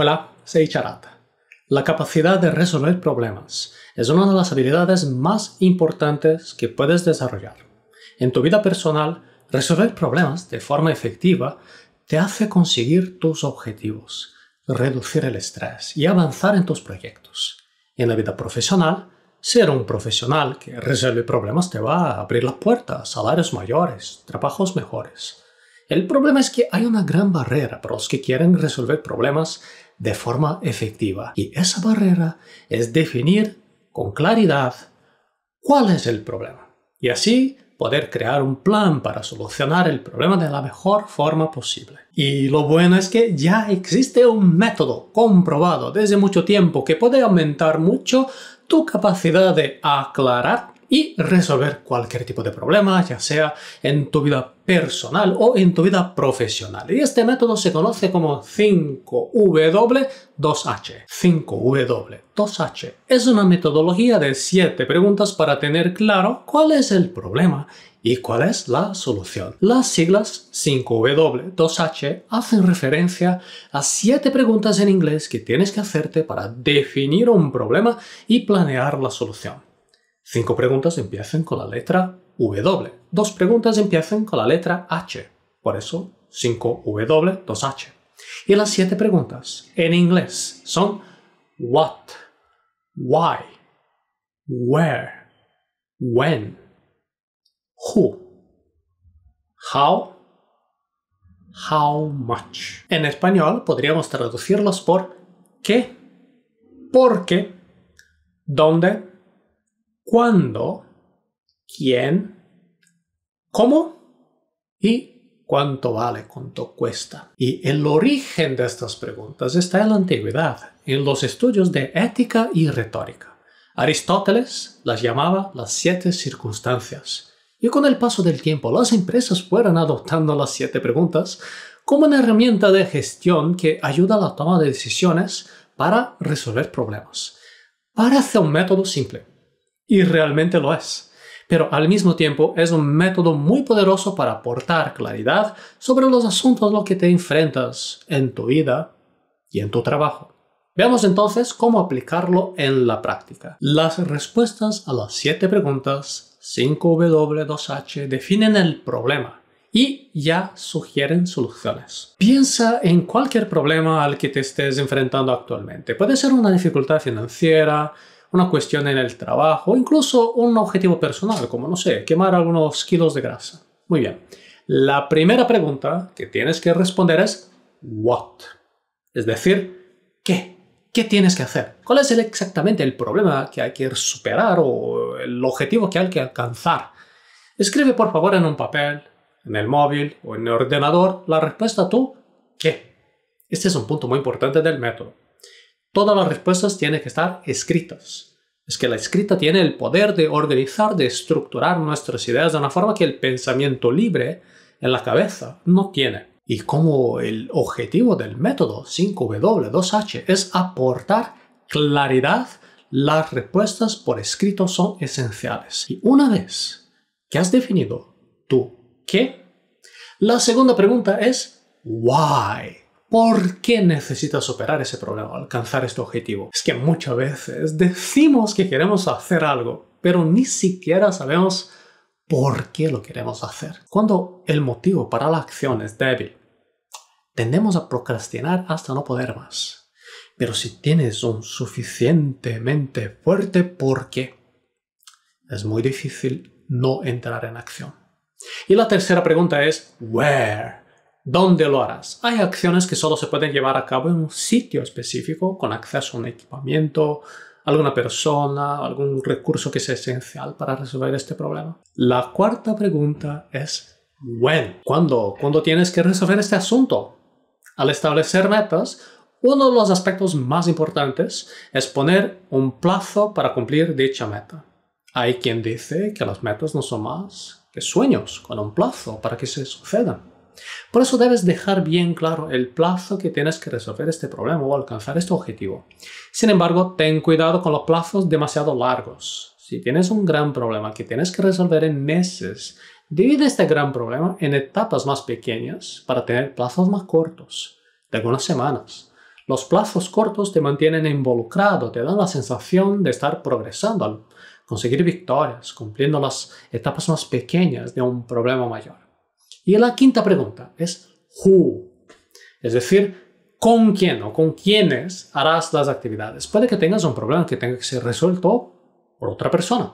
Hola, soy Charata. La capacidad de resolver problemas es una de las habilidades más importantes que puedes desarrollar. En tu vida personal, resolver problemas de forma efectiva te hace conseguir tus objetivos, reducir el estrés y avanzar en tus proyectos. En la vida profesional, ser un profesional que resuelve problemas te va a abrir las puertas, salarios mayores, trabajos mejores. El problema es que hay una gran barrera para los que quieren resolver problemas de forma efectiva. Y esa barrera es definir con claridad cuál es el problema. Y así poder crear un plan para solucionar el problema de la mejor forma posible. Y lo bueno es que ya existe un método comprobado desde mucho tiempo que puede aumentar mucho tu capacidad de aclarar y resolver cualquier tipo de problema, ya sea en tu vida personal o en tu vida profesional. Y este método se conoce como 5W2H. 5W2H. Es una metodología de 7 preguntas para tener claro cuál es el problema y cuál es la solución. Las siglas 5W2H hacen referencia a 7 preguntas en inglés que tienes que hacerte para definir un problema y planear la solución. Cinco preguntas empiezan con la letra W. Dos preguntas empiezan con la letra H. Por eso 5W, 2H. Y las siete preguntas en inglés son what, why, where, when, who, how, how much. En español podríamos traducirlos por qué, por qué, dónde, cuándo, quién, cómo y cuánto vale, cuánto cuesta. Y el origen de estas preguntas está en la antigüedad, en los estudios de ética y retórica. Aristóteles las llamaba las siete circunstancias. Y con el paso del tiempo, las empresas fueron adoptando las siete preguntas como una herramienta de gestión que ayuda a la toma de decisiones para resolver problemas. Parece un método simple, y realmente lo es. Pero al mismo tiempo es un método muy poderoso para aportar claridad sobre los asuntos a los que te enfrentas en tu vida y en tu trabajo. Veamos entonces cómo aplicarlo en la práctica. Las respuestas a las siete preguntas 5W2H definen el problema y ya sugieren soluciones. Piensa en cualquier problema al que te estés enfrentando actualmente. Puede ser una dificultad financiera, una cuestión en el trabajo, incluso un objetivo personal, como no sé, quemar algunos kilos de grasa. Muy bien. La primera pregunta que tienes que responder es what. Es decir, ¿qué? ¿Qué tienes que hacer? ¿Cuál es exactamente el problema que hay que superar o el objetivo que hay que alcanzar? Escribe por favor en un papel, en el móvil o en el ordenador la respuesta a qué. Este es un punto muy importante del método. Todas las respuestas tienen que estar escritas. Es que la escrita tiene el poder de organizar, de estructurar nuestras ideas de una forma que el pensamiento libre en la cabeza no tiene. Y como el objetivo del método 5W2H es aportar claridad, las respuestas por escrito son esenciales. Y una vez que has definido tu qué, la segunda pregunta es why. ¿Por qué necesitas superar ese problema, alcanzar este objetivo? Es que muchas veces decimos que queremos hacer algo, pero ni siquiera sabemos por qué lo queremos hacer. Cuando el motivo para la acción es débil, tendemos a procrastinar hasta no poder más. Pero si tienes un suficientemente fuerte por qué, es muy difícil no entrar en acción. Y la tercera pregunta es, ¿where? dónde lo harás. Hay acciones que solo se pueden llevar a cabo en un sitio específico, con acceso a un equipamiento, alguna persona, algún recurso que sea esencial para resolver este problema. La cuarta pregunta es ¿when? ¿Cuándo? ¿Cuándo tienes que resolver este asunto? Al establecer metas, uno de los aspectos más importantes es poner un plazo para cumplir dicha meta. Hay quien dice que las metas no son más que sueños con un plazo para que se sucedan. Por eso debes dejar bien claro el plazo que tienes que resolver este problema o alcanzar este objetivo. Sin embargo, ten cuidado con los plazos demasiado largos. Si tienes un gran problema que tienes que resolver en meses, divide este gran problema en etapas más pequeñas para tener plazos más cortos, de algunas semanas. Los plazos cortos te mantienen involucrado, te dan la sensación de estar progresando conseguir victorias, cumpliendo las etapas más pequeñas de un problema mayor. Y la quinta pregunta es who, es decir, con quién o con quiénes harás las actividades. Puede que tengas un problema que tenga que ser resuelto por otra persona.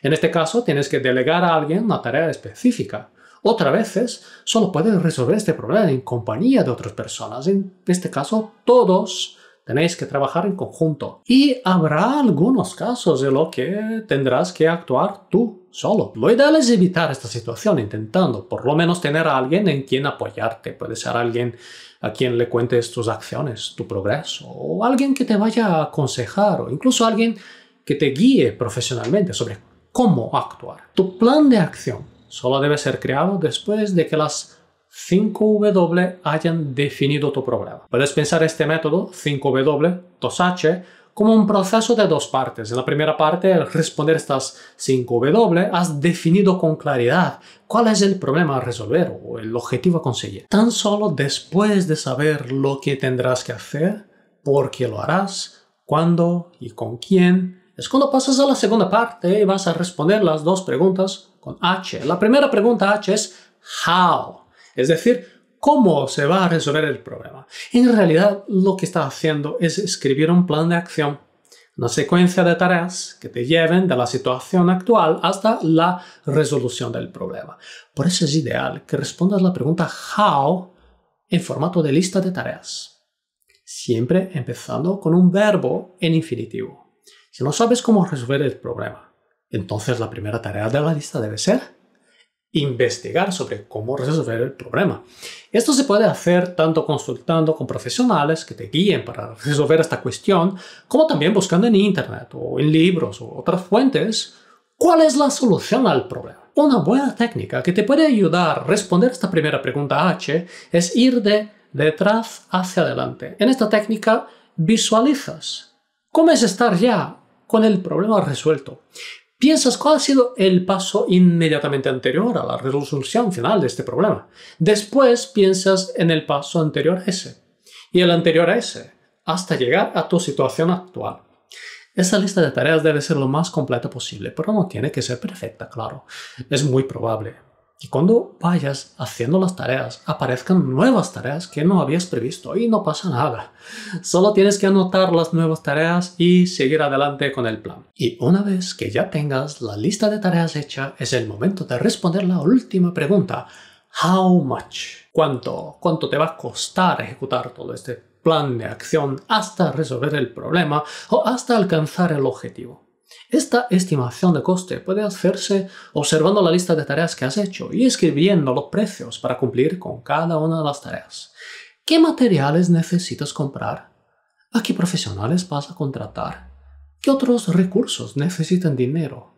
En este caso, tienes que delegar a alguien una tarea específica. Otras veces, solo puedes resolver este problema en compañía de otras personas. En este caso, todos Tenéis que trabajar en conjunto. Y habrá algunos casos en los que tendrás que actuar tú solo. Lo ideal es evitar esta situación intentando por lo menos tener a alguien en quien apoyarte. Puede ser alguien a quien le cuentes tus acciones, tu progreso, o alguien que te vaya a aconsejar, o incluso alguien que te guíe profesionalmente sobre cómo actuar. Tu plan de acción solo debe ser creado después de que las 5W hayan definido tu problema. Puedes pensar este método 5W, 2H, como un proceso de dos partes. En la primera parte, al responder estas 5W, has definido con claridad cuál es el problema a resolver o el objetivo a conseguir. Tan solo después de saber lo que tendrás que hacer, por qué lo harás, cuándo y con quién, es cuando pasas a la segunda parte y vas a responder las dos preguntas con H. La primera pregunta H es how. Es decir, cómo se va a resolver el problema. En realidad, lo que está haciendo es escribir un plan de acción, una secuencia de tareas que te lleven de la situación actual hasta la resolución del problema. Por eso es ideal que respondas la pregunta how en formato de lista de tareas, siempre empezando con un verbo en infinitivo. Si no sabes cómo resolver el problema, entonces la primera tarea de la lista debe ser investigar sobre cómo resolver el problema. Esto se puede hacer tanto consultando con profesionales que te guíen para resolver esta cuestión, como también buscando en Internet o en libros o otras fuentes cuál es la solución al problema. Una buena técnica que te puede ayudar a responder esta primera pregunta H es ir de detrás hacia adelante. En esta técnica visualizas cómo es estar ya con el problema resuelto piensas cuál ha sido el paso inmediatamente anterior a la resolución final de este problema. Después piensas en el paso anterior a ese y el anterior a ese, hasta llegar a tu situación actual. Esta lista de tareas debe ser lo más completa posible, pero no tiene que ser perfecta, claro. Es muy probable, y cuando vayas haciendo las tareas aparezcan nuevas tareas que no habías previsto y no pasa nada. Solo tienes que anotar las nuevas tareas y seguir adelante con el plan. Y una vez que ya tengas la lista de tareas hecha, es el momento de responder la última pregunta. How much? ¿Cuánto? ¿Cuánto te va a costar ejecutar todo este plan de acción hasta resolver el problema o hasta alcanzar el objetivo? Esta estimación de coste puede hacerse observando la lista de tareas que has hecho y escribiendo los precios para cumplir con cada una de las tareas. ¿Qué materiales necesitas comprar? ¿A qué profesionales vas a contratar? ¿Qué otros recursos necesitan dinero?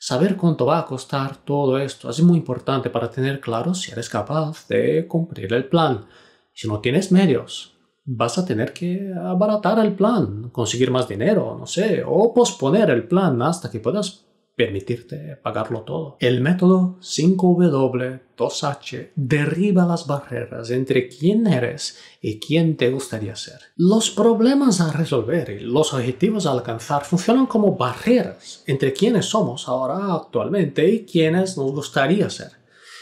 Saber cuánto va a costar todo esto es muy importante para tener claro si eres capaz de cumplir el plan. Si no tienes medios, vas a tener que abaratar el plan, conseguir más dinero, no sé, o posponer el plan hasta que puedas permitirte pagarlo todo. El método 5W, 2H, derriba las barreras entre quién eres y quién te gustaría ser. Los problemas a resolver y los objetivos a alcanzar funcionan como barreras entre quienes somos ahora actualmente y quienes nos gustaría ser.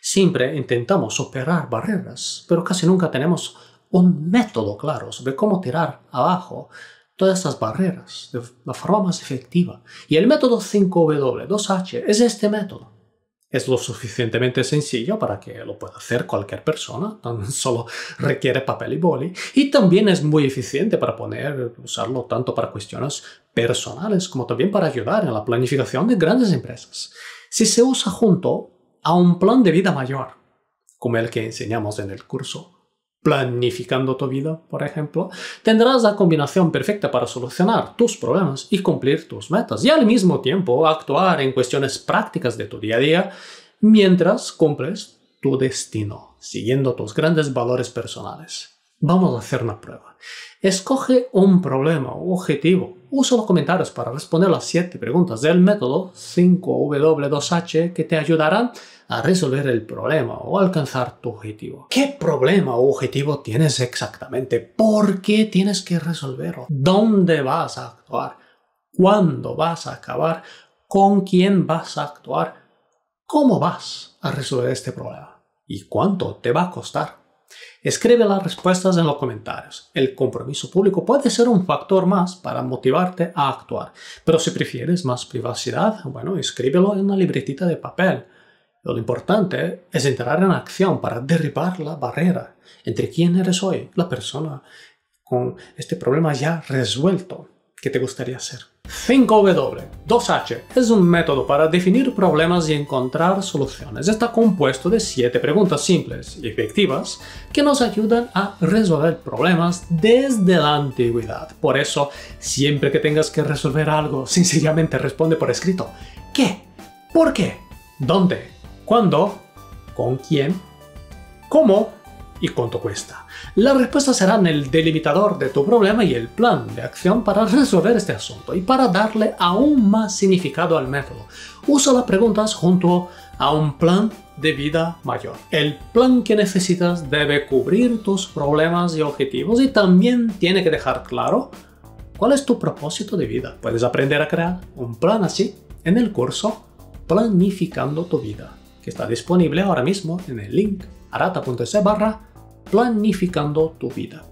Siempre intentamos superar barreras, pero casi nunca tenemos un método claro sobre cómo tirar abajo todas estas barreras de la forma más efectiva. Y el método 5W, 2H, es este método. Es lo suficientemente sencillo para que lo pueda hacer cualquier persona, tan solo requiere papel y boli, y también es muy eficiente para poner, usarlo tanto para cuestiones personales como también para ayudar en la planificación de grandes empresas. Si se usa junto a un plan de vida mayor, como el que enseñamos en el curso planificando tu vida, por ejemplo, tendrás la combinación perfecta para solucionar tus problemas y cumplir tus metas y al mismo tiempo actuar en cuestiones prácticas de tu día a día mientras cumples tu destino, siguiendo tus grandes valores personales. Vamos a hacer una prueba. Escoge un problema o objetivo Usa los comentarios para responder las 7 preguntas del método 5W2H que te ayudarán a resolver el problema o alcanzar tu objetivo. ¿Qué problema o objetivo tienes exactamente? ¿Por qué tienes que resolverlo? ¿Dónde vas a actuar? ¿Cuándo vas a acabar? ¿Con quién vas a actuar? ¿Cómo vas a resolver este problema? ¿Y cuánto te va a costar? Escribe las respuestas en los comentarios. El compromiso público puede ser un factor más para motivarte a actuar, pero si prefieres más privacidad, bueno, escríbelo en una libretita de papel. Lo importante es entrar en acción para derribar la barrera entre quién eres hoy, la persona con este problema ya resuelto que te gustaría hacer. 5W, 2H, es un método para definir problemas y encontrar soluciones. Está compuesto de 7 preguntas simples y efectivas que nos ayudan a resolver problemas desde la antigüedad. Por eso, siempre que tengas que resolver algo, sencillamente responde por escrito. ¿Qué? ¿Por qué? ¿Dónde? ¿Cuándo? ¿Con quién? ¿Cómo? ¿Y cuánto cuesta? La respuesta serán el delimitador de tu problema y el plan de acción para resolver este asunto y para darle aún más significado al método. Usa las preguntas junto a un plan de vida mayor. El plan que necesitas debe cubrir tus problemas y objetivos y también tiene que dejar claro cuál es tu propósito de vida. Puedes aprender a crear un plan así en el curso Planificando tu vida, que está disponible ahora mismo en el link arata.se barra planificando tu vida.